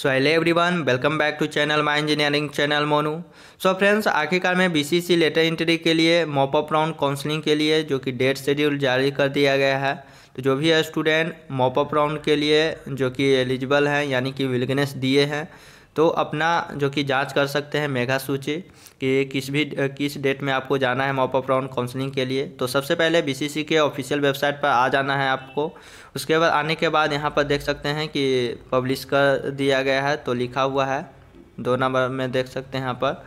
so hello everyone welcome back to channel my engineering channel Monu so friends आखिरकार में BCC lateral entry के लिए mop up round counselling के लिए जो कि डेट शेड्यूल जारी कर दिया गया है तो जो भी स्टूडेंट मॉपअप राउंड के लिए जो कि एलिजिबल हैं यानी कि विलगनेस दिए हैं तो अपना जो कि जांच कर सकते हैं मेघा सूची कि किस भी किस डेट में आपको जाना है मॉप ऑफ राउंड काउंसलिंग के लिए तो सबसे पहले बीसीसी के ऑफिशियल वेबसाइट पर आ जाना है आपको उसके बाद आने के बाद यहाँ पर देख सकते हैं कि पब्लिश कर दिया गया है तो लिखा हुआ है दो नंबर में देख सकते हैं यहाँ पर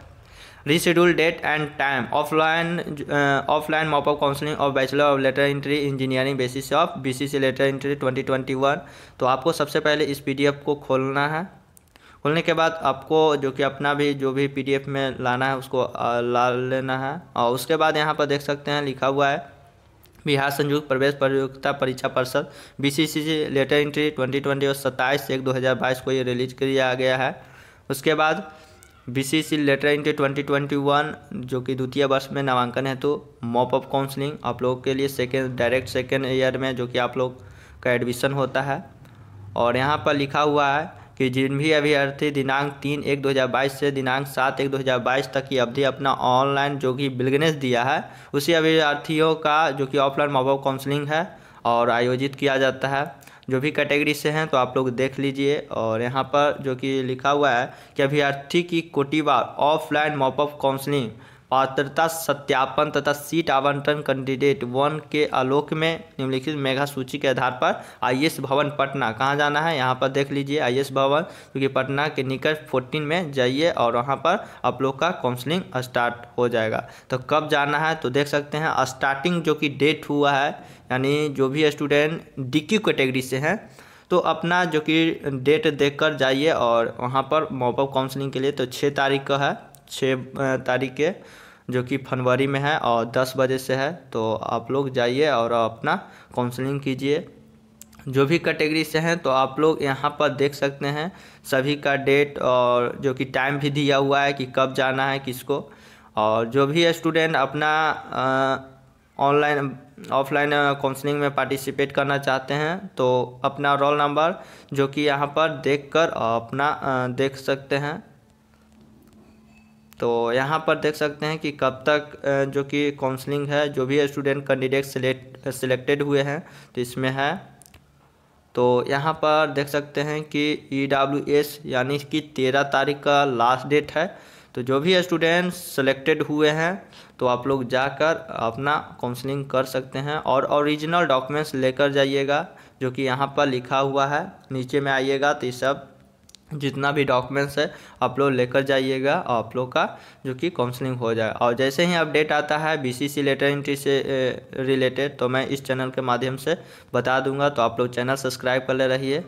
reschedule date and time offline offline mop of counselling of bachelor of lateral entry engineering basis of BCC lateral twenty 2021 तो आपको सबसे पहले इस पीडीएफ को खोलना है खोलने के बाद आपको जो कि अपना भी जो भी पी में लाना है उसको ला लेना है और उसके बाद यहाँ पर देख सकते हैं लिखा हुआ है बिहार संयुक्त प्रवेश प्रतियोगिता परीक्षा C BCCC lateral entry twenty twenty और सत्ताईस एक दो हज़ार बाईस को ये रिलीज किया गया है उसके बाद B C C lateral entry twenty twenty one जो कि द्वितीय वर्ष में नामांकन है तो मॉपअप काउंसलिंग आप लोगों के लिए सेकेंड डायरेक्ट सेकेंड ईयर में जो कि आप लोग का एडमिशन होता है और यहाँ पर लिखा हुआ है कि जिन भी अभ्यर्थी दिनांक तीन एक 2022 से दिनांक सात एक 2022 तक की अवधि अपना ऑनलाइन जो कि बिलगनेस दिया है उसी अभ्यर्थियों का जो कि ऑफलाइन मॉबअप काउंसलिंग है और आयोजित किया जाता है जो भी कैटेगरी से हैं तो आप लोग देख लीजिए और यहाँ पर जो कि लिखा हुआ है कि अभ्यर्थी की कोटिवार ऑफलाइन मॉपअप काउंसलिंग पात्रता सत्यापन तथा सीट आवंटन कैंडिडेट वन के आलोक में निम्नलिखित मेघा सूची के आधार पर आई भवन पटना कहाँ जाना है यहाँ पर देख लीजिए आई भवन क्योंकि तो पटना के निकट फोर्टीन में जाइए और वहाँ पर आप लोग का काउंसलिंग स्टार्ट हो जाएगा तो कब जाना है तो देख सकते हैं स्टार्टिंग जो कि डेट हुआ है यानी जो भी स्टूडेंट डी कैटेगरी से हैं तो अपना जो कि डेट देख जाइए और वहाँ पर मॉपअप काउंसलिंग के लिए तो छः तारीख का है छः तारीख के जो कि फरवरी में है और दस बजे से है तो आप लोग जाइए और अपना काउंसलिंग कीजिए जो भी कैटेगरी से हैं तो आप लोग यहाँ पर देख सकते हैं सभी का डेट और जो कि टाइम भी दिया हुआ है कि कब जाना है किसको और जो भी स्टूडेंट अपना ऑनलाइन ऑफलाइन काउंसलिंग में पार्टिसिपेट करना चाहते हैं तो अपना रोल नंबर जो कि यहाँ पर देखकर अपना आ, देख सकते हैं तो यहाँ पर देख सकते हैं कि कब तक जो कि काउंसलिंग है जो भी स्टूडेंट कैंडिडेट सिलेक्ट सिलेक्टेड हुए हैं तो इसमें है तो यहाँ पर देख सकते हैं कि ई डब्ल्यू एस यानी कि तेरह तारीख का लास्ट डेट है तो जो भी स्टूडेंट सिलेक्टेड हुए हैं तो आप लोग जाकर अपना काउंसलिंग कर सकते हैं और ओरिजिनल डॉक्यूमेंट्स लेकर जाइएगा जो कि यहाँ पर लिखा हुआ है नीचे में आइएगा तो ये सब जितना भी डॉक्यूमेंट्स है आप लोग लेकर जाइएगा और आप लोग का जो कि काउंसलिंग हो जाए और जैसे ही अपडेट आता है बीसीसी लेटर एंट्री से रिलेटेड तो मैं इस चैनल के माध्यम से बता दूंगा तो आप लोग चैनल सब्सक्राइब कर ले रहिए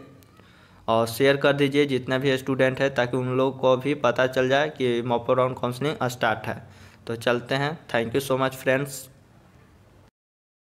और शेयर कर दीजिए जितना भी स्टूडेंट है ताकि उन लोग को भी पता चल जाए कि मोपोराउंड काउंसलिंग स्टार्ट है तो चलते हैं thank you so much friends